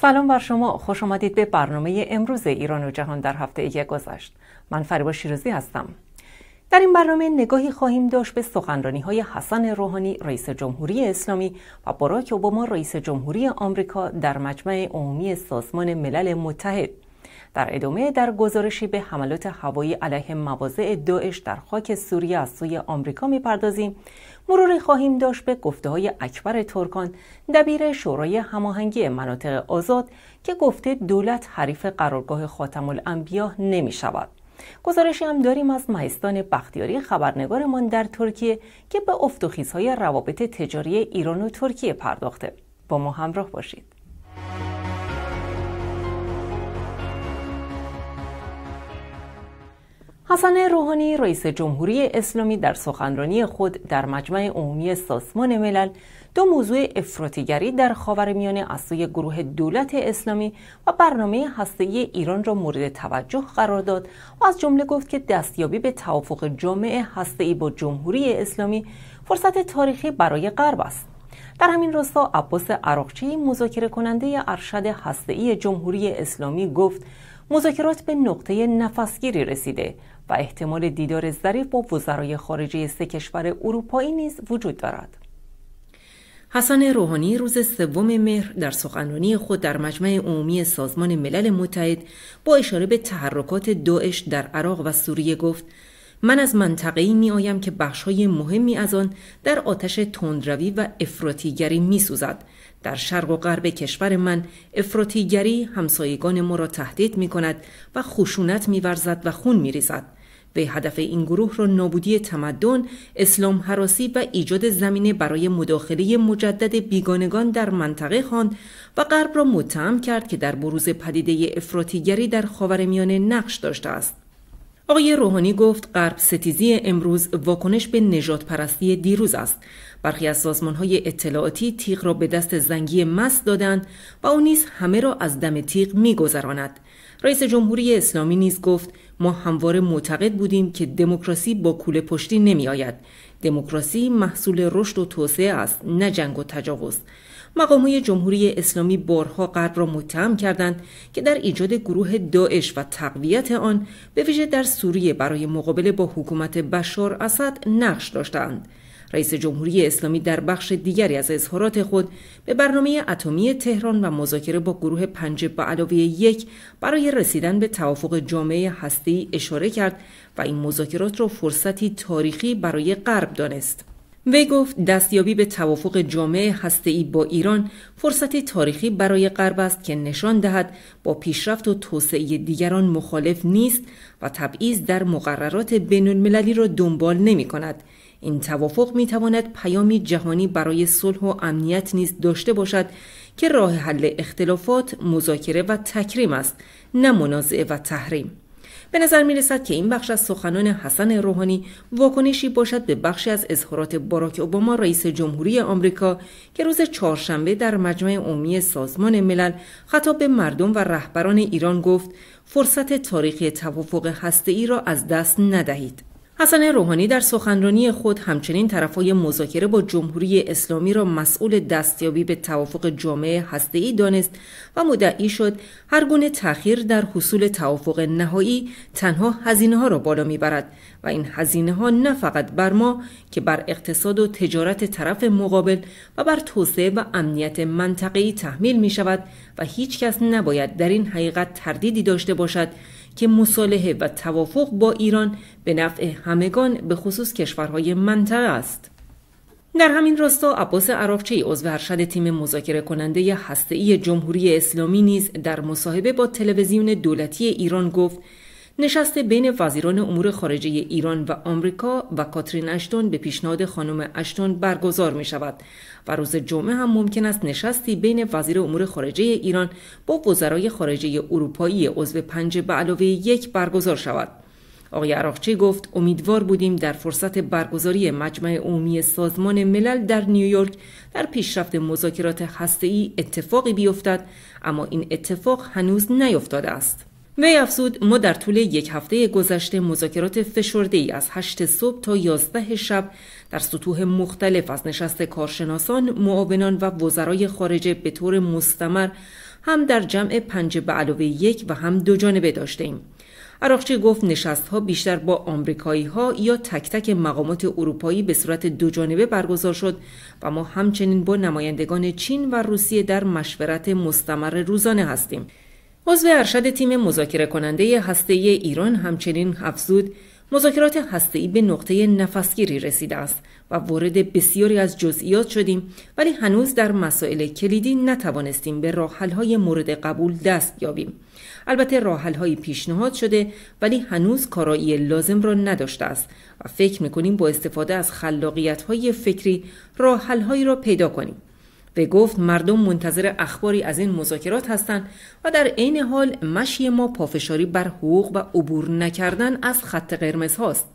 سلام بر شما خوش آمدید به برنامه امروز ایران و جهان در هفته ای گذشت من فریبا شیرازی هستم در این برنامه نگاهی خواهیم داشت به سخنرانی های حسن روحانی رئیس جمهوری اسلامی و باراک اوباما رئیس جمهوری آمریکا در مجمع عمومی سازمان ملل متحد در ادامه در گزارشی به حملات هوایی علیه مواضع داعش در خاک سوریه از سوی آمریکا میپردازیم مروری خواهیم داشت به گفته های اکبر ترکان دبیر شورای هماهنگی مناطق آزاد که گفته دولت حریف قرارگاه خاتم الانبیا نمی شود. گزارشی هم داریم از مهستان بختیاری خبرنگارمان در ترکیه که به افتخیزهای روابط تجاری ایران و ترکیه پرداخته. با ما همراه باشید. حسن روحانی رئیس جمهوری اسلامی در سخنرانی خود در مجمع عمومی سازمان ملل دو موضوع افراطیگری در خاورمیانه از سوی گروه دولت اسلامی و برنامه هسته‌ای ایران را مورد توجه قرار داد و از جمله گفت که دستیابی به توافق جامعه هسته‌ای با جمهوری اسلامی فرصت تاریخی برای غرب است. در همین راستا عباس عراقچی مذاکره کننده ارشد هسته‌ای جمهوری اسلامی گفت مذاکرات به نقطه نفسگیری رسیده و احتمال دیدار ظریف با وزرای خارجه سه کشور اروپایی نیز وجود دارد حسن روحانی روز سوم مهر در سخنرانی خود در مجمع عمومی سازمان ملل متحد با اشاره به تحرکات داعش در عراق و سوریه گفت من از منطقه‌ای میآیم که بخش‌های مهمی از آن در آتش تندروی و افراطیگری سوزد. در شرق و غرب کشور من افراطیگری همسایگان ما را تهدید می کند و خشونت میورزد و خون میریزد به هدف این گروه را نابودی تمدن، اسلام حراسی و ایجاد زمینه برای مداخله مجدد بیگانگان در منطقه خواند و غرب را متهم کرد که در بروز پدیده افراطیگری در خاورمیانه نقش داشته است. آقای روحانی گفت غرب ستیزی امروز واکنش به نجات پرستی دیروز است. برخی از سازمان های اطلاعاتی تیغ را به دست زنگی مست دادند و او نیز همه را از دم تیغ میگذراند. رئیس جمهوری اسلامی نیز گفت ما همواره معتقد بودیم که دموکراسی با کوله پشتی نمی آید. دموکراسی محصول رشد و توسعه است نه جنگ و تجاوز. مقام جمهوری اسلامی بارها غرب را متهم کردند که در ایجاد گروه داعش و تقویت آن به ویژه در سوریه برای مقابله با حکومت بشار اسد نقش داشتند. رئیس جمهوری اسلامی در بخش دیگری از اظهارات خود به برنامه اتمی تهران و مذاکره با گروه پنج به علاوه یک برای رسیدن به توافق جامعه هسته‌ای اشاره کرد و این مذاکرات را فرصتی تاریخی برای غرب دانست. وی گفت دستیابی به توافق جامعه ای با ایران فرصت تاریخی برای غرب است که نشان دهد با پیشرفت و توسعه دیگران مخالف نیست و تبعیض در مقررات بین المللی را دنبال نمی کند. این توافق می تواند پیامی جهانی برای صلح و امنیت نیز داشته باشد که راه حل اختلافات مذاکره و تکریم است نه منازعه و تحریم به نظر می رسد که این بخش از سخنان حسن روحانی واکنشی باشد به بخشی از اظهارات باراک اوباما رئیس جمهوری آمریکا که روز چهارشنبه در مجمع عمومی سازمان ملل خطاب به مردم و رهبران ایران گفت فرصت تاریخی توافق ای را از دست ندهید. حسن روحانی در سخنرانی خود همچنین طرفای مذاکره با جمهوری اسلامی را مسئول دستیابی به توافق جامعه ای دانست و مدعی شد هر گونه تأخیر در حصول توافق نهایی تنها هزینه ها را بالا میبرد و این هزینه ها نه فقط بر ما که بر اقتصاد و تجارت طرف مقابل و بر توسعه و امنیت منطقه‌ای تحمیل می شود و هیچ کس نباید در این حقیقت تردیدی داشته باشد که مصالحه و توافق با ایران به نفع همگان به خصوص کشورهای منطقه است. در همین راستا عباس عراقچی عضو ارشد تیم مذاکره کننده هسته‌ای جمهوری اسلامی نیز در مصاحبه با تلویزیون دولتی ایران گفت نشست بین وزیران امور خارجه ایران و آمریکا و کاترین اشتون به پیشنهاد خانم اشتون برگزار می شود و روز جمعه هم ممکن است نشستی بین وزیر امور خارجه ایران با وزرای خارجه اروپایی عضو پنج به علاوه یک برگزار شود. آقای عراقچی گفت امیدوار بودیم در فرصت برگزاری مجمع عمومی سازمان ملل در نیویورک در پیشرفت مذاکرات هسته‌ای اتفاقی بیفتد اما این اتفاق هنوز نیفتاده است وی افزود ما در طول یک هفته گذشته مذاکرات فشرده ای از 8 صبح تا یازده شب در سطوح مختلف از نشست کارشناسان، معاونان و وزرای خارجه به طور مستمر هم در جمع پنج به علاوه یک و هم دو جانبه داشته ایم. عراقچی گفت نشست ها بیشتر با آمریکایی ها یا تک تک مقامات اروپایی به صورت دو جانبه برگزار شد و ما همچنین با نمایندگان چین و روسیه در مشورت مستمر روزانه هستیم. عضو ارشد تیم مذاکره کننده هسته ایران همچنین افزود مذاکرات ای به نقطه نفسگیری رسیده است و وارد بسیاری از جزئیات شدیم ولی هنوز در مسائل کلیدی نتوانستیم به های مورد قبول دست یابیم. البته های پیشنهاد شده ولی هنوز کارایی لازم را نداشته است و فکر میکنیم با استفاده از خلاقیت‌های فکری هایی را پیدا کنیم. و گفت مردم منتظر اخباری از این مذاکرات هستند و در عین حال مشی ما پافشاری بر حقوق و عبور نکردن از خط قرمز هاست.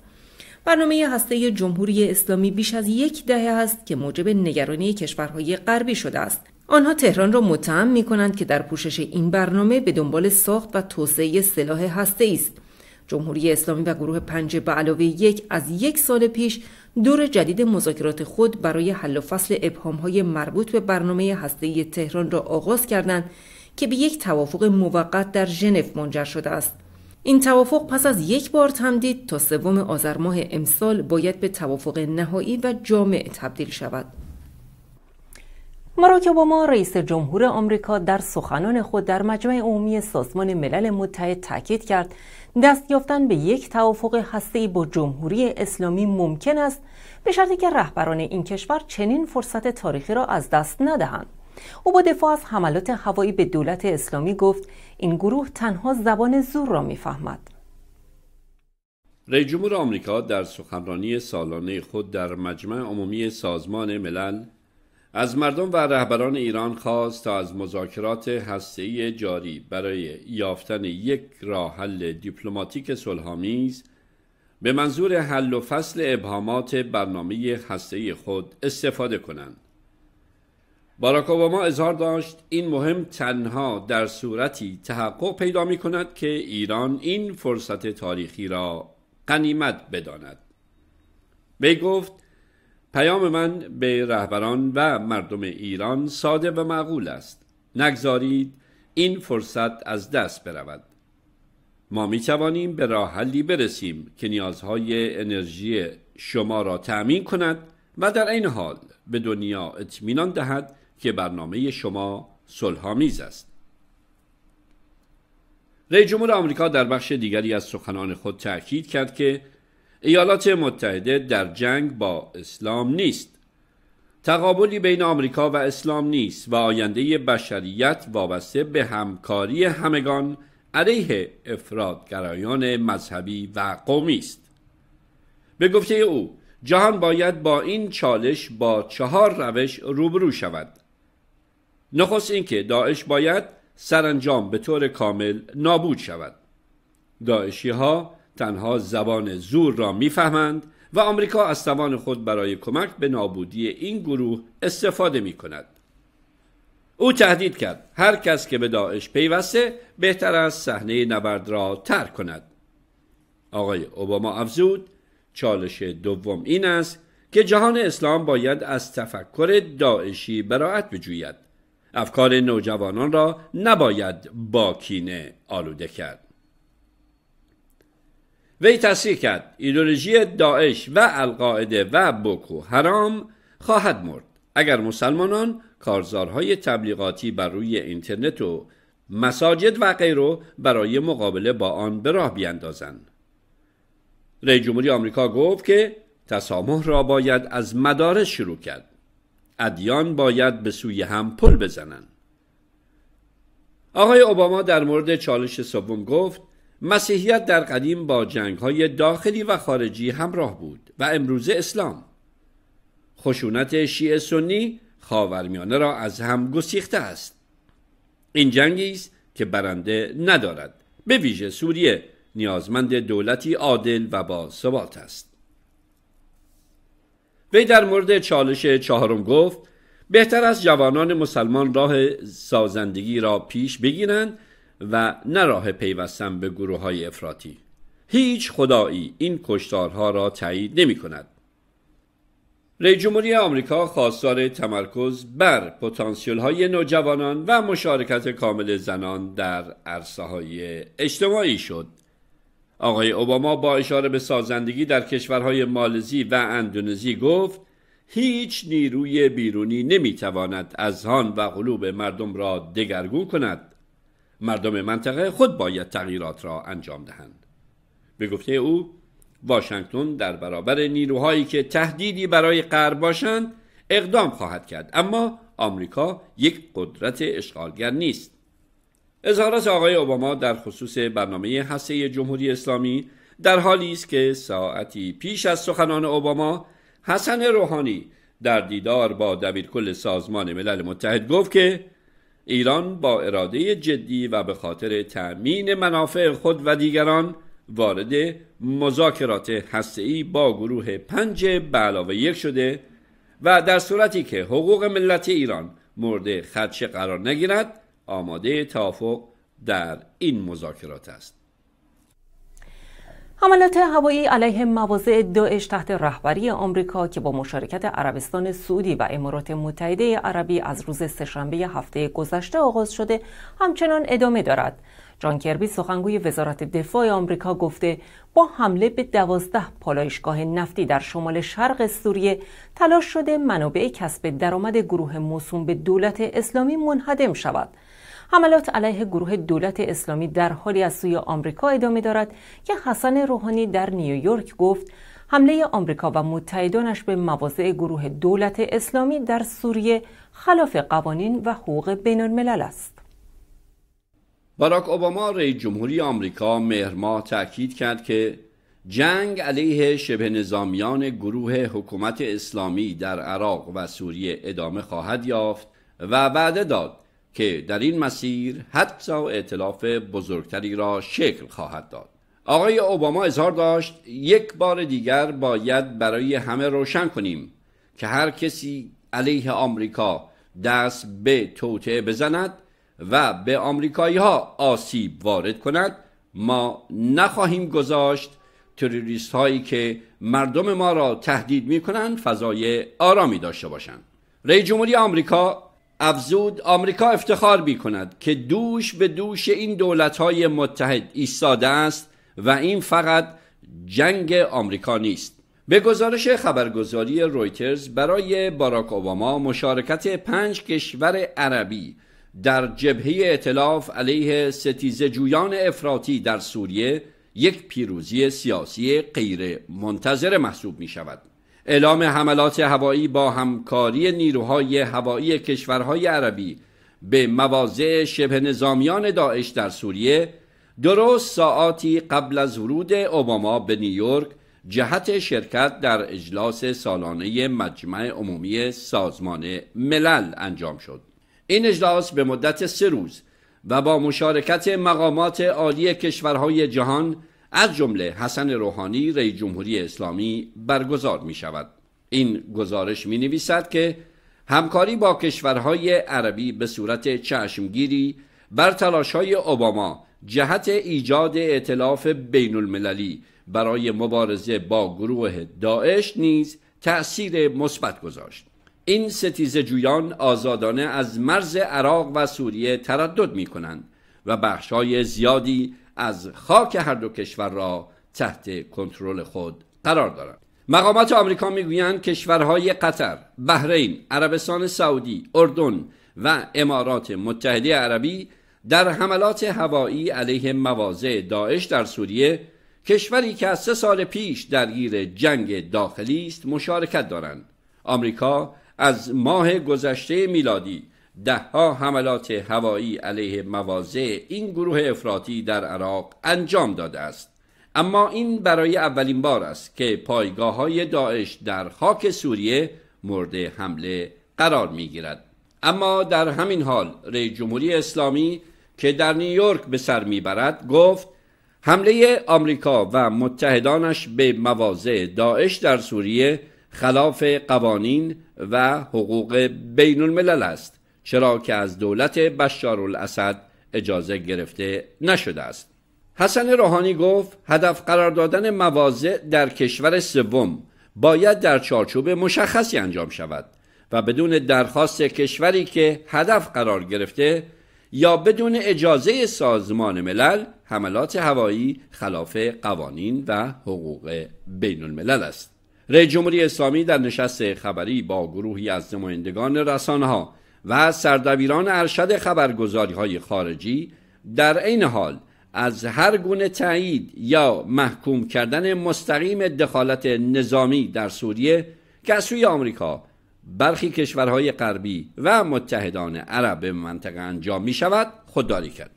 برنامه هسته جمهوری اسلامی بیش از یک دهه است که موجب نگرانی کشورهای غربی شده است. آنها تهران را متهم می کنند که در پوشش این برنامه به دنبال ساخت و توسعه سلاح هسته است. جمهوری اسلامی و گروه پنج به علاوه یک از یک سال پیش دور جدید مذاکرات خود برای حل و فصل های مربوط به برنامه هسته تهران را آغاز کردند که به یک توافق موقت در ژنو منجر شده است. این توافق پس از یک بار تمدید تا سوم آذر ماه امسال باید به توافق نهایی و جامع تبدیل شود. مراک ما رئیس جمهور آمریکا در سخنان خود در مجمع عمومی سازمان ملل متحد تاکید کرد دست یافتن به یک توافق هسته‌ای با جمهوری اسلامی ممکن است به شرطی که رهبران این کشور چنین فرصت تاریخی را از دست ندهند او با دفاع از حملات هوایی به دولت اسلامی گفت این گروه تنها زبان زور را میفهمد رئیس جمهور آمریکا در سخنرانی سالانه خود در مجمع عمومی سازمان ملل از مردم و رهبران ایران خواست تا از مذاکرات هسته‌ای جاری برای یافتن یک راه حل دیپلماتیک صلحآمیز به منظور حل و فصل ابهامات برنامه هسته‌ای خود استفاده کنند. باراک اوباما اظهار داشت این مهم تنها در صورتی تحقق پیدا می کند که ایران این فرصت تاریخی را قنیمت بداند. وی گفت پیام من به رهبران و مردم ایران ساده و معقول است نگذارید این فرصت از دست برود ما می توانیم به راه حلی برسیم که نیازهای انرژی شما را تأمین کند و در این حال به دنیا اطمینان دهد که برنامه شما صلحآمیز است رئیس جمهور آمریکا در بخش دیگری از سخنان خود تأکید کرد که ایالات متحده در جنگ با اسلام نیست تقابلی بین آمریکا و اسلام نیست و آینده بشریت وابسته به همکاری همگان علیه افرادگرایان مذهبی و قومی است به گفته او جهان باید با این چالش با چهار روش روبرو شود نخست اینکه داعش باید سرانجام به طور کامل نابود شود داعشی ها تنها زبان زور را میفهمند و آمریکا از توان خود برای کمک به نابودی این گروه استفاده می کند. او تهدید کرد هر کس که به داعش پیوسته بهتر از صحنه نبرد را ترک کند. آقای اوباما افزود چالش دوم این است که جهان اسلام باید از تفکر داعشی براعت بجوید. افکار نوجوانان را نباید با کینه آلوده کرد. وی تصریح کرد ایدولوژی داعش و القاعده و بکو حرام خواهد مرد اگر مسلمانان کارزارهای تبلیغاتی بر روی اینترنت و مساجد و غیره برای مقابله با آن به راه بیندازند. رئیس جمهوری آمریکا گفت که تسامح را باید از مدارس شروع کرد ادیان باید به سوی هم پل بزنند آقای اوباما در مورد چالش سوم گفت مسیحیت در قدیم با جنگ های داخلی و خارجی همراه بود و امروزه اسلام خشونت شیعه سنی خاورمیانه را از هم گسیخته است این جنگی است که برنده ندارد به ویژه سوریه نیازمند دولتی عادل و با ثبات است وی در مورد چالش چهارم گفت بهتر از جوانان مسلمان راه سازندگی را پیش بگیرند و نه راه پیوستن به گروه های افراتی هیچ خدایی این کشتارها را تایید نمی کند ری جمهوری آمریکا خواستار تمرکز بر پتانسیل های نوجوانان و مشارکت کامل زنان در عرصه های اجتماعی شد آقای اوباما با اشاره به سازندگی در کشورهای مالزی و اندونزی گفت هیچ نیروی بیرونی نمیتواند از هان و قلوب مردم را دگرگون کند مردم منطقه خود باید تغییرات را انجام دهند به گفته او واشنگتن در برابر نیروهایی که تهدیدی برای غرب باشند اقدام خواهد کرد اما آمریکا یک قدرت اشغالگر نیست اظهارات آقای اوباما در خصوص برنامه هسته جمهوری اسلامی در حالی است که ساعتی پیش از سخنان اوباما حسن روحانی در دیدار با دبیرکل سازمان ملل متحد گفت که ایران با اراده جدی و به خاطر تأمین منافع خود و دیگران وارد مذاکرات هسته‌ای با گروه پنج به علاوه یک شده و در صورتی که حقوق ملت ایران مورد خدشه قرار نگیرد آماده توافق در این مذاکرات است حملات هوایی علیه مواضع داعش تحت رهبری آمریکا که با مشارکت عربستان سعودی و امارات متحده عربی از روز سهشنبه هفته گذشته آغاز شده همچنان ادامه دارد جان کربی سخنگوی وزارت دفاع آمریکا گفته با حمله به دوازده پالایشگاه نفتی در شمال شرق سوریه تلاش شده منابع کسب درآمد گروه موسوم به دولت اسلامی منهدم شود حملات علیه گروه دولت اسلامی در حالی از سوی آمریکا ادامه دارد که حسن روحانی در نیویورک گفت حمله آمریکا و متحدانش به مواضع گروه دولت اسلامی در سوریه خلاف قوانین و حقوق بین الملل است. باراک اوباما رئیس جمهوری آمریکا مهرما تاکید کرد که جنگ علیه شبه نظامیان گروه حکومت اسلامی در عراق و سوریه ادامه خواهد یافت و وعده داد که در این مسیر حتی اعتلاف بزرگتری را شکل خواهد داد آقای اوباما اظهار داشت یک بار دیگر باید برای همه روشن کنیم که هر کسی علیه آمریکا دست به توطعه بزند و به آمریکایی ها آسیب وارد کند ما نخواهیم گذاشت تروریست هایی که مردم ما را تهدید می کنند فضای آرامی داشته باشند رئیس جمهوری آمریکا افزود آمریکا افتخار می کند که دوش به دوش این دولت های متحد ایستاده است و این فقط جنگ آمریکا نیست به گزارش خبرگزاری رویترز برای باراک اوباما مشارکت پنج کشور عربی در جبهه اطلاف علیه ستیز جویان افراطی در سوریه یک پیروزی سیاسی غیر منتظر محسوب می شود. اعلام حملات هوایی با همکاری نیروهای هوایی کشورهای عربی به مواضع شبه نظامیان داعش در سوریه درست ساعاتی قبل از ورود اوباما به نیویورک جهت شرکت در اجلاس سالانه مجمع عمومی سازمان ملل انجام شد این اجلاس به مدت سه روز و با مشارکت مقامات عالی کشورهای جهان از جمله حسن روحانی رئی جمهوری اسلامی برگزار می شود این گزارش می نویسد که همکاری با کشورهای عربی به صورت چشمگیری بر تلاشهای اوباما جهت ایجاد اطلاف بین المللی برای مبارزه با گروه داعش نیز تأثیر مثبت گذاشت این ستیز جویان آزادانه از مرز عراق و سوریه تردد می کنند و بخشهای زیادی از خاک هر دو کشور را تحت کنترل خود قرار دارند مقامات آمریکا میگویند کشورهای قطر، بحرین، عربستان سعودی، اردن و امارات متحده عربی در حملات هوایی علیه مواضع داعش در سوریه کشوری که از سه سال پیش درگیر جنگ داخلی است مشارکت دارند آمریکا از ماه گذشته میلادی ها حملات هوایی علیه مواضع این گروه افراطی در عراق انجام داده است اما این برای اولین بار است که پایگاه های داعش در خاک سوریه مورد حمله قرار می گیرد. اما در همین حال رئیس جمهوری اسلامی که در نیویورک به سر برد گفت حمله آمریکا و متحدانش به مواضع داعش در سوریه خلاف قوانین و حقوق بین الملل است چرا که از دولت الاسد اجازه گرفته نشده است حسن روحانی گفت هدف قرار دادن مواضع در کشور سوم باید در چارچوب مشخصی انجام شود و بدون درخواست کشوری که هدف قرار گرفته یا بدون اجازه سازمان ملل حملات هوایی خلاف قوانین و حقوق بین الملل است رئیس جمهوری اسلامی در نشست خبری با گروهی از نمایندگان رسانه ها و سردبیران ارشد خبرگزاری های خارجی در عین حال از هر گونه تایید یا محکوم کردن مستقیم دخالت نظامی در سوریه که از سوی آمریکا برخی کشورهای غربی و متحدان عرب منطقه انجام می شود خودداری کرد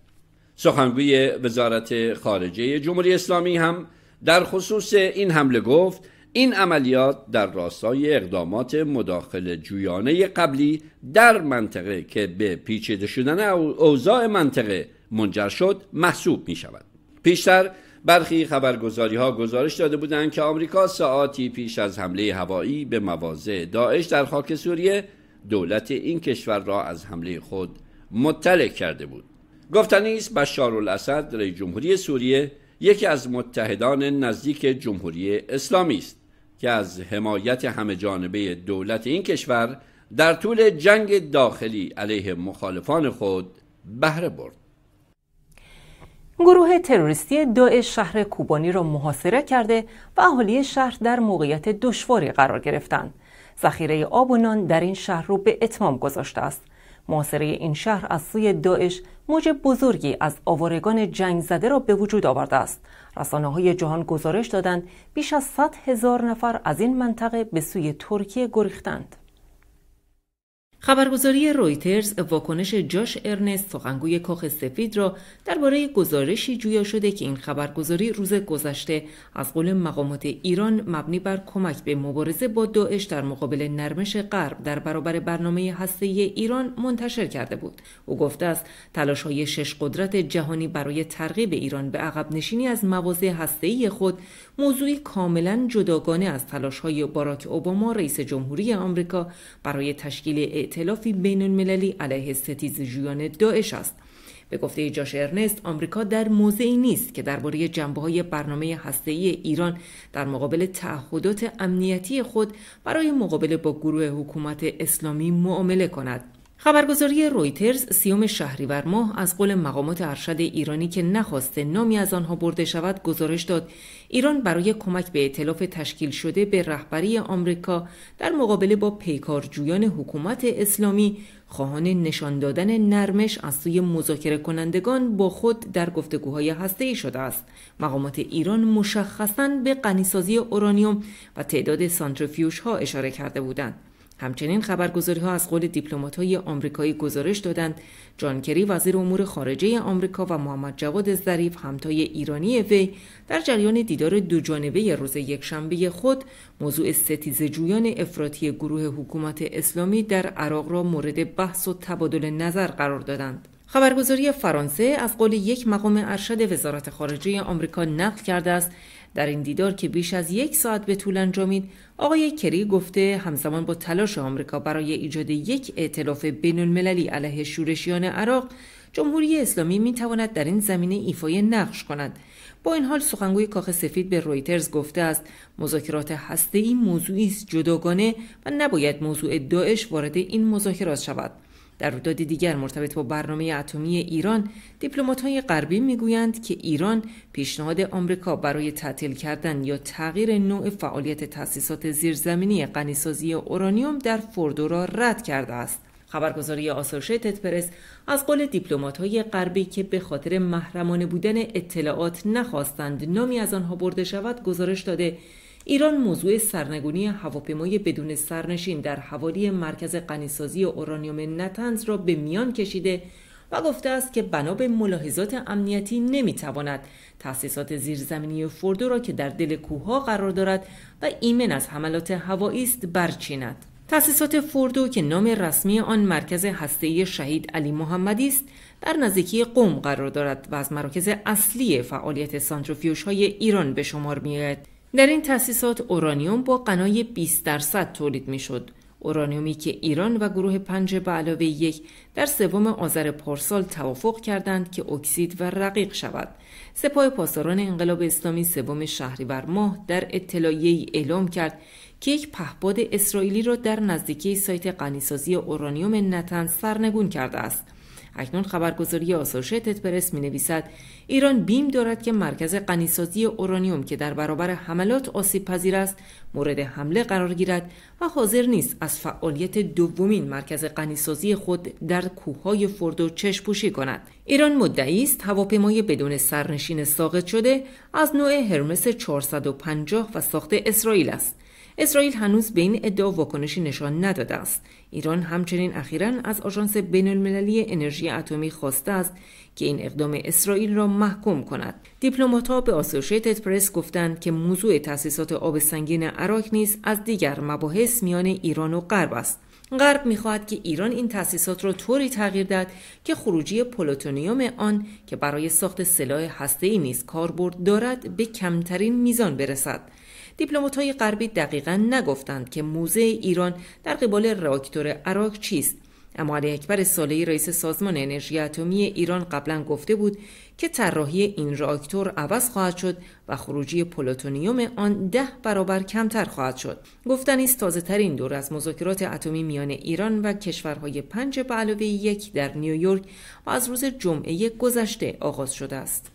سخنگوی وزارت خارجه جمهوری اسلامی هم در خصوص این حمله گفت این عملیات در راستای اقدامات مداخل جویانه قبلی در منطقه که به پیچیده شدن اوضاع منطقه منجر شد محسوب می شود. پیشتر برخی خبرگزاری ها گزارش داده بودند که آمریکا ساعتی پیش از حمله هوایی به مواضع داعش در خاک سوریه دولت این کشور را از حمله خود مطلع کرده بود. گفتنی است بشار الاسد رئیس جمهوری سوریه یکی از متحدان نزدیک جمهوری اسلامی است که از حمایت همه جانبه دولت این کشور در طول جنگ داخلی علیه مخالفان خود بهره برد. گروه تروریستی داعش شهر کوبانی را محاصره کرده و اهالی شهر در موقعیت دشواری قرار گرفتند. ذخیره آب و نان در این شهر رو به اتمام گذاشته است. محاصره این شهر از سوی داعش موج بزرگی از آوارگان جنگ زده را به وجود آورده است. رسانه های جهان گزارش دادند بیش از 100 هزار نفر از این منطقه به سوی ترکیه گریختند. خبرگزاری رویترز واکنش جاش ارنست سخنگوی کاخ سفید را درباره گزارشی جویا شده که این خبرگزاری روز گذشته از قول مقامات ایران مبنی بر کمک به مبارزه با داعش در مقابل نرمش غرب در برابر برنامه هسته ایران منتشر کرده بود او گفته است تلاش های شش قدرت جهانی برای ترغیب ایران به عقب نشینی از مواضع هسته خود موضوعی کاملا جداگانه از تلاش های باراک اوباما رئیس جمهوری آمریکا برای تشکیل ائتلافی بین المللی علیه ستیز جویان داعش است به گفته جاش ارنست آمریکا در موضعی نیست که درباره جنبه های برنامه هسته‌ای ایران در مقابل تعهدات امنیتی خود برای مقابله با گروه حکومت اسلامی معامله کند خبرگزاری رویترز سیوم شهریور ماه از قول مقامات ارشد ایرانی که نخواسته نامی از آنها برده شود گزارش داد ایران برای کمک به اطلاف تشکیل شده به رهبری آمریکا در مقابله با پیکارجویان حکومت اسلامی خواهان نشان دادن نرمش از سوی مذاکره کنندگان با خود در گفتگوهای ای شده است مقامات ایران مشخصا به غنیسازی اورانیوم و تعداد سانتریفیوژها اشاره کرده بودند همچنین خبرگزاری ها از قول دیپلمات های آمریکایی گزارش دادند جان کری وزیر امور خارجه آمریکا و محمد جواد ظریف همتای ایرانی وی در جریان دیدار دوجانبه روز یکشنبه خود موضوع ستیز جویان افراطی گروه حکومت اسلامی در عراق را مورد بحث و تبادل نظر قرار دادند. خبرگزاری فرانسه از قول یک مقام ارشد وزارت خارجه آمریکا نقل کرده است در این دیدار که بیش از یک ساعت به طول انجامید آقای کری گفته همزمان با تلاش آمریکا برای ایجاد یک ائتلاف بین المللی علیه شورشیان عراق جمهوری اسلامی می تواند در این زمینه ایفای نقش کند با این حال سخنگوی کاخ سفید به رویترز گفته است مذاکرات هسته‌ای موضوعی است جداگانه و نباید موضوع داعش وارد این مذاکرات شود در رویداد دیگر مرتبط با برنامه اتمی ایران دیپلمات‌های غربی میگویند که ایران پیشنهاد آمریکا برای تعطیل کردن یا تغییر نوع فعالیت تاسیسات زیرزمینی غنیسازی اورانیوم در فوردو را رد کرده است خبرگزاری آسوشیتد پرس از قول های غربی که به خاطر محرمانه بودن اطلاعات نخواستند نامی از آنها برده شود گزارش داده ایران موضوع سرنگونی هواپیمای بدون سرنشین در حوالی مرکز غنیسازی اورانیوم نتنز را به میان کشیده و گفته است که بنا به ملاحظات امنیتی نمیتواند تأسیسات زیرزمینی فوردو را که در دل کوهها قرار دارد و ایمن از حملات هوایی است برچیند تاسیسات فوردو که نام رسمی آن مرکز هسته شهید علی محمدی است در نزدیکی قوم قرار دارد و از مراکز اصلی فعالیت سانتروفیوژهای ایران به شمار میآید در این تأسیسات اورانیوم با قنای 20 درصد تولید میشد. اورانیومی که ایران و گروه پنج به علاوه یک در سوم آذر پارسال توافق کردند که اکسید و رقیق شود. سپاه پاسداران انقلاب اسلامی سوم شهریور ماه در اطلاعیه اعلام کرد که یک پهپاد اسرائیلی را در نزدیکی سایت غنیسازی اورانیوم نتن سرنگون کرده است. اکنون خبرگزاری آسوشیتد پرس می نویسد ایران بیم دارد که مرکز غنیسازی اورانیوم که در برابر حملات آسیب پذیر است مورد حمله قرار گیرد و حاضر نیست از فعالیت دومین مرکز غنیسازی خود در کوههای فردو چشم پوشی کند ایران مدعی است هواپیمای بدون سرنشین ساقط شده از نوع هرمس 450 و ساخت اسرائیل است اسرائیل هنوز به این ادعا واکنشی نشان نداده است ایران همچنین اخیرا از آژانس بین المللی انرژی اتمی خواسته است که این اقدام اسرائیل را محکوم کند ها به آسوشیتد پرس گفتند که موضوع تأسیسات آب سنگین عراق نیز از دیگر مباحث میان ایران و غرب است غرب میخواهد که ایران این تأسیسات را طوری تغییر دهد که خروجی پلوتونیوم آن که برای ساخت سلاح هسته‌ای نیز کاربرد دارد به کمترین میزان برسد دیپلمات‌های غربی دقیقا نگفتند که موزه ایران در قبال راکتور عراق چیست اما علی اکبر سالهی رئیس سازمان انرژی اتمی ایران قبلا گفته بود که طراحی این راکتور عوض خواهد شد و خروجی پلوتونیوم آن ده برابر کمتر خواهد شد گفتنی است تازه ترین دور از مذاکرات اتمی میان ایران و کشورهای پنج به علاوه یک در نیویورک و از روز جمعه گذشته آغاز شده است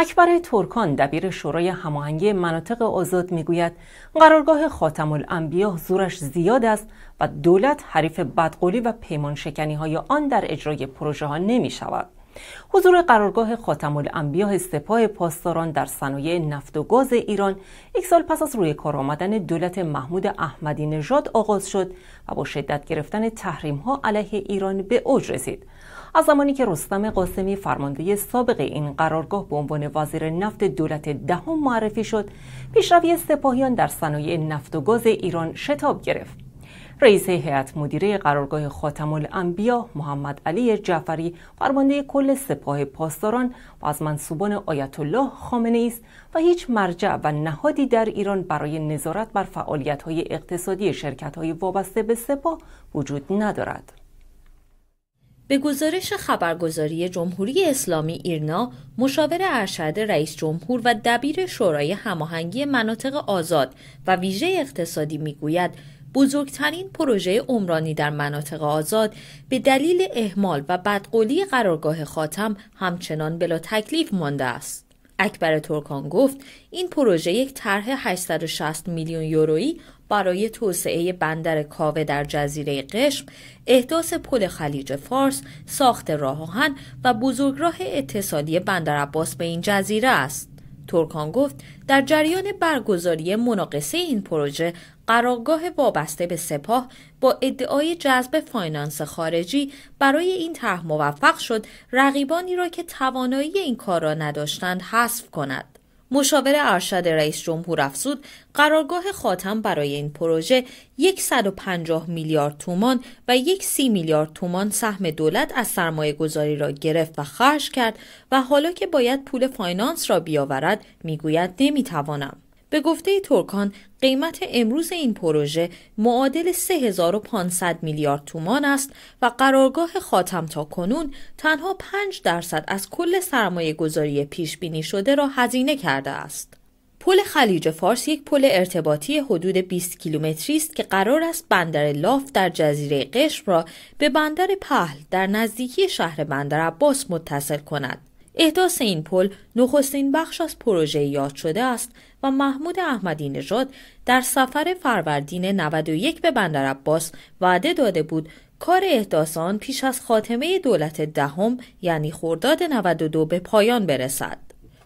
اکبر ترکان دبیر شورای هماهنگی مناطق آزاد میگوید قرارگاه خاتم الانبیا زورش زیاد است و دولت حریف بدقولی و پیمان شکنی های آن در اجرای پروژه ها نمی شود. حضور قرارگاه خاتم الانبیا سپاه پاسداران در صنایع نفت و گاز ایران یک سال پس از روی کار آمدن دولت محمود احمدی نژاد آغاز شد و با شدت گرفتن تحریم ها علیه ایران به اوج رسید از زمانی که رستم قاسمی فرمانده سابق این قرارگاه به عنوان وزیر نفت دولت دهم معرفی شد پیشروی سپاهیان در صنایع نفت و گاز ایران شتاب گرفت رئیس هیئت مدیره قرارگاه خاتم الانبیا محمد علی جعفری فرمانده کل سپاه پاسداران و از منصوبان آیت الله خامنه است و هیچ مرجع و نهادی در ایران برای نظارت بر فعالیت های اقتصادی شرکت های وابسته به سپاه وجود ندارد. به گزارش خبرگزاری جمهوری اسلامی ایرنا مشاور ارشد رئیس جمهور و دبیر شورای هماهنگی مناطق آزاد و ویژه اقتصادی میگوید بزرگترین پروژه عمرانی در مناطق آزاد به دلیل اهمال و بدقولی قرارگاه خاتم همچنان بلا تکلیف مانده است. اکبر ترکان گفت این پروژه یک طرح 860 میلیون یورویی برای توسعه بندر کاوه در جزیره قشم، احداث پل خلیج فارس، ساخت راه آهن و بزرگراه اتصالی بندر عباس به این جزیره است. ترکان گفت در جریان برگزاری مناقصه این پروژه قرارگاه وابسته به سپاه با ادعای جذب فاینانس خارجی برای این طرح موفق شد رقیبانی را که توانایی این کار را نداشتند حذف کند مشاور ارشد رئیس جمهور افزود قرارگاه خاتم برای این پروژه 150 میلیارد تومان و یک سی میلیارد تومان سهم دولت از سرمایه گذاری را گرفت و خرج کرد و حالا که باید پول فاینانس را بیاورد میگوید نمیتوانم. به گفته ترکان قیمت امروز این پروژه معادل 3500 میلیارد تومان است و قرارگاه خاتم تا کنون تنها 5 درصد از کل سرمایه گذاری پیش بینی شده را هزینه کرده است. پل خلیج فارس یک پل ارتباطی حدود 20 کیلومتری است که قرار است بندر لاف در جزیره قشم را به بندر پهل در نزدیکی شهر بندر عباس متصل کند. احداث این پل نخستین بخش از پروژه یاد شده است و محمود احمدی نژاد در سفر فروردین 91 به بندرعباس وعده داده بود کار احداث آن پیش از خاتمه دولت دهم ده یعنی خرداد 92 به پایان برسد.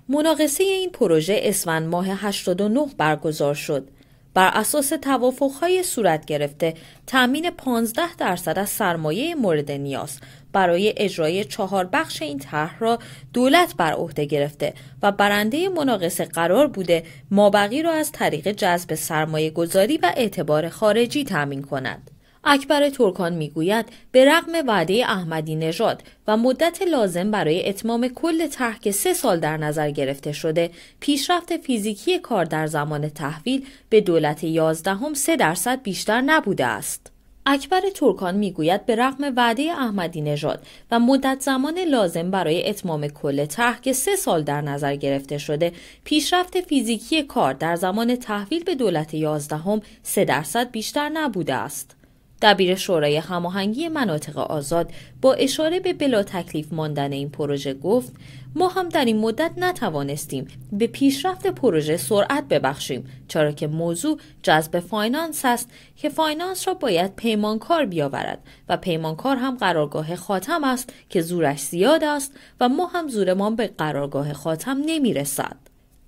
مناقصه این پروژه اسفند ماه 89 برگزار شد. بر اساس توافقهای صورت گرفته تامین 15 درصد از سرمایه مورد نیاز برای اجرای چهار بخش این طرح را دولت بر عهده گرفته و برنده مناقصه قرار بوده مابقی را از طریق جذب سرمایه گذاری و اعتبار خارجی تامین کند. اکبر ترکان میگوید به رغم وعده احمدی نژاد و مدت لازم برای اتمام کل طرح که سه سال در نظر گرفته شده پیشرفت فیزیکی کار در زمان تحویل به دولت یازدهم سه درصد بیشتر نبوده است اکبر ترکان میگوید به رغم وعده احمدی نژاد و مدت زمان لازم برای اتمام کل طرح که سه سال در نظر گرفته شده پیشرفت فیزیکی کار در زمان تحویل به دولت یازدهم سه درصد بیشتر نبوده است دبیر شورای هماهنگی مناطق آزاد با اشاره به بلا تکلیف ماندن این پروژه گفت ما هم در این مدت نتوانستیم به پیشرفت پروژه سرعت ببخشیم چرا که موضوع جذب فاینانس است که فاینانس را باید پیمانکار بیاورد و پیمانکار هم قرارگاه خاتم است که زورش زیاد است و ما هم زورمان به قرارگاه خاتم نمیرسد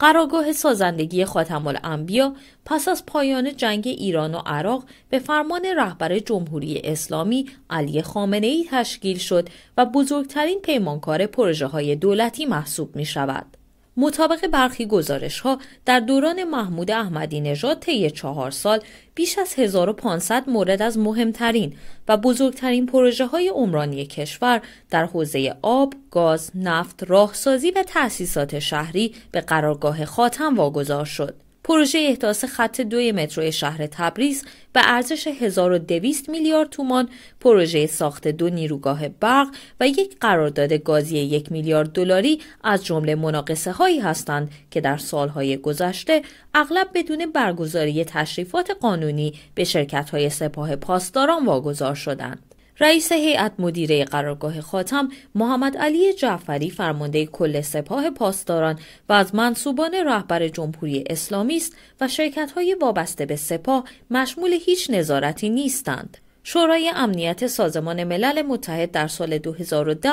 قرارگاه سازندگی خاتم الانبیا پس از پایان جنگ ایران و عراق به فرمان رهبر جمهوری اسلامی علی خامنه ای تشکیل شد و بزرگترین پیمانکار پروژه های دولتی محسوب می شود. مطابق برخی گزارش ها در دوران محمود احمدی نژاد طی چهار سال بیش از 1500 مورد از مهمترین و بزرگترین پروژه های عمرانی کشور در حوزه آب، گاز، نفت، راهسازی و تأسیسات شهری به قرارگاه خاتم واگذار شد. پروژه احداث خط دوی مترو شهر تبریز به ارزش 1200 میلیارد تومان، پروژه ساخت دو نیروگاه برق و یک قرارداد گازی یک میلیارد دلاری از جمله مناقصه هایی هستند که در سالهای گذشته اغلب بدون برگزاری تشریفات قانونی به شرکت های سپاه پاسداران واگذار شدند. رئیس هیئت مدیره قرارگاه خاتم محمد علی جعفری فرمانده کل سپاه پاسداران و از منصوبان رهبر جمهوری اسلامی است و شرکت های وابسته به سپاه مشمول هیچ نظارتی نیستند. شورای امنیت سازمان ملل متحد در سال 2010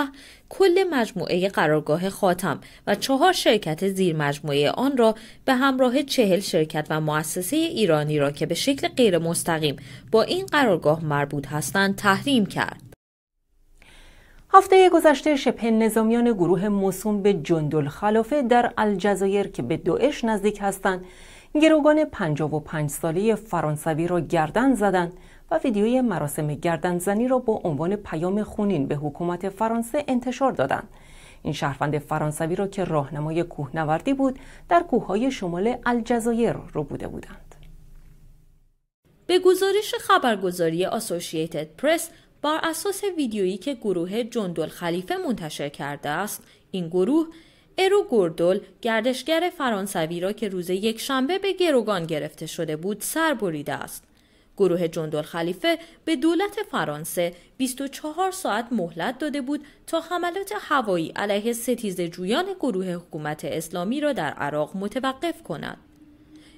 کل مجموعه قرارگاه خاتم و چهار شرکت زیر مجموعه آن را به همراه چهل شرکت و مؤسسه ایرانی را که به شکل غیر مستقیم با این قرارگاه مربوط هستند تحریم کرد. هفته گذشته شبه نظامیان گروه موسوم به جندل خلافه در الجزایر که به دوش نزدیک هستند گروگان 55 ساله فرانسوی را گردن زدند و ویدیوی مراسم گردنزنی را با عنوان پیام خونین به حکومت فرانسه انتشار دادند. این شهروند فرانسوی را که راهنمای کوهنوردی بود در کوههای شمال الجزایر رو بوده بودند. به گزارش خبرگزاری آسوشیتد پرس بر اساس ویدیویی که گروه جندل خلیفه منتشر کرده است این گروه ارو گوردل گردشگر فرانسوی را که روز یک شنبه به گروگان گرفته شده بود سر بریده است گروه جندل خلیفه به دولت فرانسه 24 ساعت مهلت داده بود تا حملات هوایی علیه ستیز جویان گروه حکومت اسلامی را در عراق متوقف کند.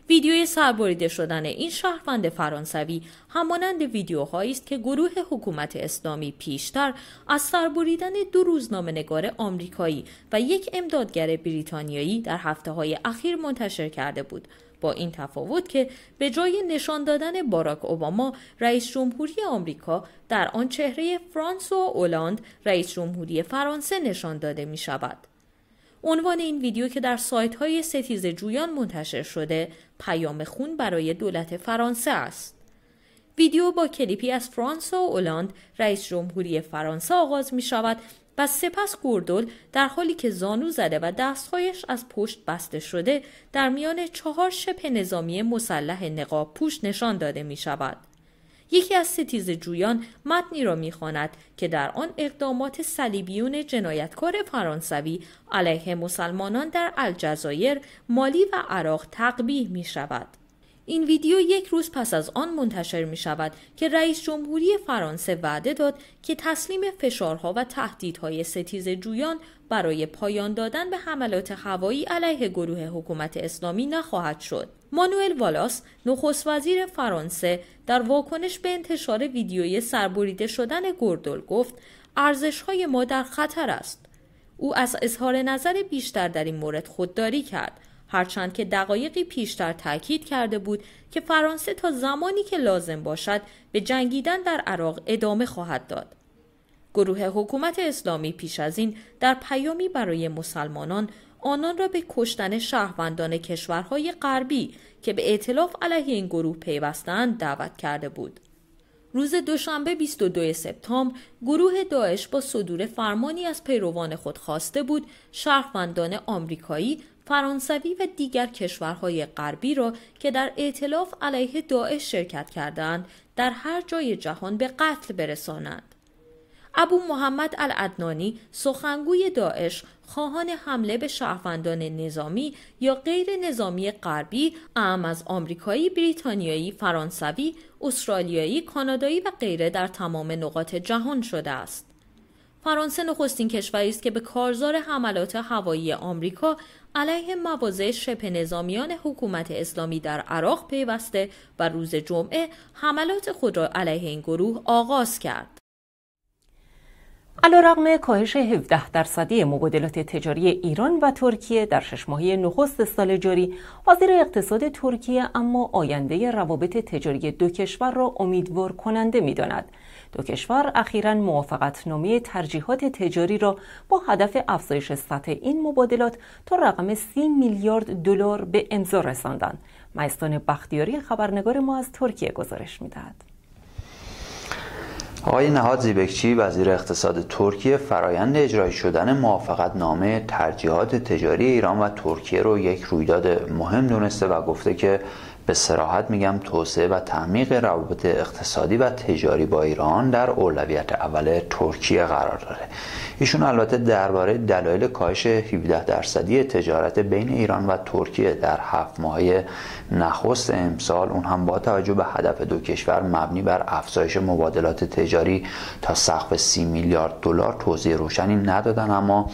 ویدیوی سربریده شدن این شهروند فرانسوی همانند ویدیوهایی است که گروه حکومت اسلامی پیشتر از سربریدن دو روزنامه نگار آمریکایی و یک امدادگر بریتانیایی در هفته های اخیر منتشر کرده بود با این تفاوت که به جای نشان دادن باراک اوباما رئیس جمهوری آمریکا در آن چهره فرانسوا اولاند رئیس جمهوری فرانسه نشان داده می شود. عنوان این ویدیو که در سایت های ستیز جویان منتشر شده پیام خون برای دولت فرانسه است. ویدیو با کلیپی از فرانسوا و اولاند رئیس جمهوری فرانسه آغاز می شود و سپس گردل در حالی که زانو زده و دستهایش از پشت بسته شده در میان چهار شپ نظامی مسلح نقاب پوش نشان داده می شود. یکی از ستیز جویان متنی را میخواند که در آن اقدامات صلیبیون جنایتکار فرانسوی علیه مسلمانان در الجزایر مالی و عراق تقبیح می شود. این ویدیو یک روز پس از آن منتشر می شود که رئیس جمهوری فرانسه وعده داد که تسلیم فشارها و تهدیدهای ستیز جویان برای پایان دادن به حملات هوایی علیه گروه حکومت اسلامی نخواهد شد. مانوئل والاس نخست وزیر فرانسه در واکنش به انتشار ویدیوی سربریده شدن گردل گفت ارزش‌های ما در خطر است. او از اظهار نظر بیشتر در این مورد خودداری کرد هرچند که دقایقی پیشتر تاکید کرده بود که فرانسه تا زمانی که لازم باشد به جنگیدن در عراق ادامه خواهد داد. گروه حکومت اسلامی پیش از این در پیامی برای مسلمانان آنان را به کشتن شهروندان کشورهای غربی که به اعتلاف علیه این گروه پیوستند دعوت کرده بود. روز دوشنبه 22 سپتامبر گروه داعش با صدور فرمانی از پیروان خود خواسته بود شهروندان آمریکایی فرانسوی و دیگر کشورهای غربی را که در ائتلاف علیه داعش شرکت کردند در هر جای جهان به قتل برسانند ابو محمد العدنانی سخنگوی داعش خواهان حمله به شهروندان نظامی یا غیر نظامی غربی اعم از آمریکایی، بریتانیایی، فرانسوی، استرالیایی، کانادایی و غیره در تمام نقاط جهان شده است. فرانسه نخستین کشوری است که به کارزار حملات هوایی آمریکا علیه مواضع شبه نظامیان حکومت اسلامی در عراق پیوسته و روز جمعه حملات خود را علیه این گروه آغاز کرد. رقم کاهش 17 درصدی مبادلات تجاری ایران و ترکیه در شش ماهی نخست سال جاری، وزیر اقتصاد ترکیه اما آینده روابط تجاری دو کشور را امیدوار کننده داند دو کشور اخیرا موافقتنامه ترجیحات تجاری را با هدف افزایش سطح این مبادلات تا رقم 30 میلیارد دلار به امضا رساندند. مایستان بختیاری خبرنگار ما از ترکیه گزارش دهد آقای نهاد زیبکچی وزیر اقتصاد ترکیه فرایند اجرایی شدن موافقت نامه ترجیحات تجاری ایران و ترکیه رو یک رویداد مهم دونسته و گفته که به سراحت میگم توسعه و تعمیق روابط اقتصادی و تجاری با ایران در اولویت اول ترکیه قرار داره ایشون البته درباره دلایل کاهش 17 درصدی تجارت بین ایران و ترکیه در هفت ماه نخست امسال اون هم با توجه به هدف دو کشور مبنی بر افزایش مبادلات تجاری تا سقف 30 میلیارد دلار توضیح روشنی ندادن اما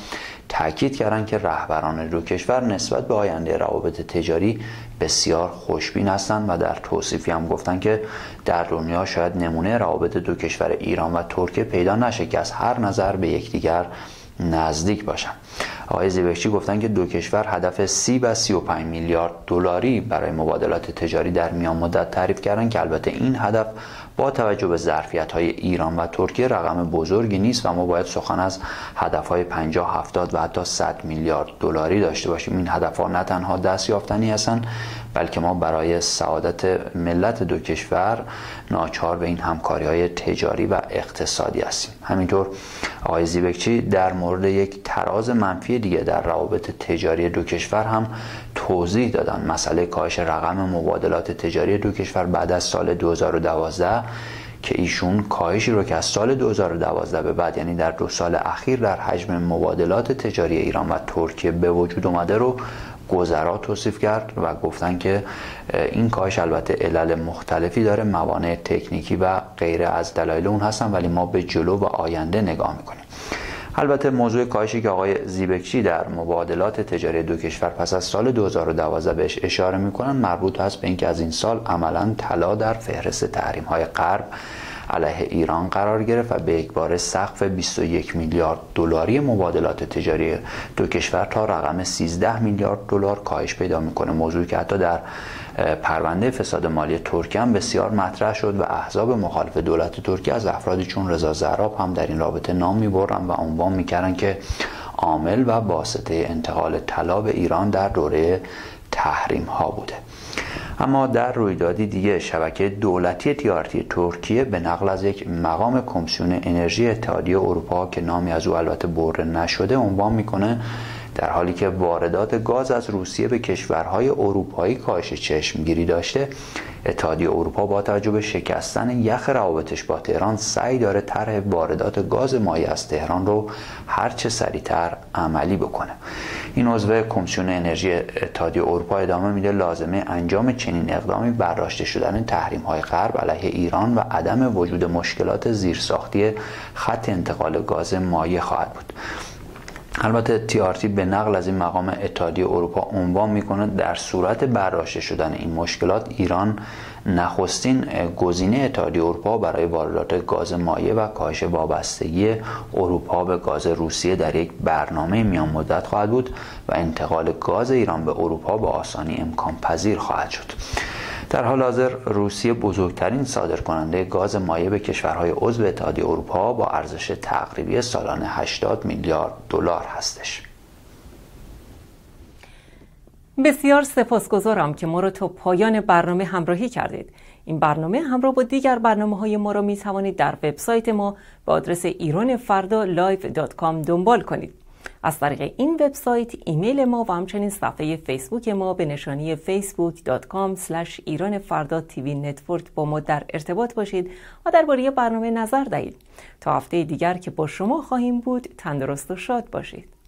تاکید کردن که رهبران دو کشور نسبت به آینده روابط تجاری بسیار خوشبین هستند و در توصیفی هم گفتن که در دنیا شاید نمونه رابطه دو کشور ایران و ترکیه پیدا نشه که از هر نظر به یکدیگر نزدیک باشم. آقای زیبکچی گفتن که دو کشور هدف 30 و 35 میلیارد دلاری برای مبادلات تجاری در میان مدت تعریف کردن که البته این هدف با توجه به ظرفیت های ایران و ترکیه رقم بزرگی نیست و ما باید سخن از هدف های 50 70 و حتی 100 میلیارد دلاری داشته باشیم این هدف ها نه تنها دست یافتنی هستند بلکه ما برای سعادت ملت دو کشور ناچار به این همکاری های تجاری و اقتصادی هستیم همینطور آقای زیبکچی در مورد یک تراز منفی دیگه در روابط تجاری دو کشور هم توضیح دادن مسئله کاهش رقم مبادلات تجاری دو کشور بعد از سال 2012 که ایشون کاهشی رو که از سال 2012 به بعد یعنی در دو سال اخیر در حجم مبادلات تجاری ایران و ترکیه به وجود اومده رو گذرا توصیف کرد و گفتن که این کاهش البته علل مختلفی داره موانع تکنیکی و غیره از دلایل اون هستن ولی ما به جلو و آینده نگاه میکنیم البته موضوع کاهشی که آقای زیبکچی در مبادلات تجاری دو کشور پس از سال 2012 بهش اشاره میکنن مربوط هست به اینکه از این سال عملا طلا در فهرست تحریم های غرب علیه ایران قرار گرفت و به یکباره سقف 21 میلیارد دلاری مبادلات تجاری دو کشور تا رقم 13 میلیارد دلار کاهش پیدا میکنه موضوعی که حتی در پرونده فساد مالی ترکیه هم بسیار مطرح شد و احزاب مخالف دولت ترکیه از افرادی چون رضا زراب هم در این رابطه نام میبرن و عنوان میکردن که عامل و واسطه انتقال طلا به ایران در دوره تحریم ها بوده اما در رویدادی دیگه شبکه دولتی تیارتی ترکیه به نقل از یک مقام کمیسیون انرژی اتحادیه اروپا که نامی از او البته بره نشده عنوان میکنه در حالی که واردات گاز از روسیه به کشورهای اروپایی کاهش چشمگیری داشته اتحادیه اروپا با توجه به شکستن یخ روابطش با تهران سعی داره طرح واردات گاز مایع از تهران رو هرچه سریعتر عملی بکنه این عضو کمیسیون انرژی اتحادیه اروپا ادامه میده لازمه انجام چنین اقدامی برداشته شدن تحریم های غرب علیه ایران و عدم وجود مشکلات زیرساختی خط انتقال گاز مایع خواهد بود البته تیارتی به نقل از این مقام اتحادیه اروپا عنوان میکنه در صورت برداشته شدن این مشکلات ایران نخستین گزینه اتحادیه اروپا برای واردات گاز مایع و کاهش وابستگی اروپا به گاز روسیه در یک برنامه میان مدت خواهد بود و انتقال گاز ایران به اروپا به آسانی امکان پذیر خواهد شد در حال حاضر روسیه بزرگترین صادرکننده گاز مایع به کشورهای عضو اتحادیه اروپا با ارزش تقریبی سالانه 80 میلیارد دلار هستش. بسیار سپاسگزارم که ما را تا پایان برنامه همراهی کردید. این برنامه همراه با دیگر برنامه های ما را می توانید در وبسایت ما با آدرس ایران لایو دات دنبال کنید. از طریق این وبسایت ایمیل ما و همچنین صفحه فیسبوک ما به نشانی facebook.com ایران فردا تیوی با ما در ارتباط باشید و درباره برنامه نظر دهید تا هفته دیگر که با شما خواهیم بود تندرست و شاد باشید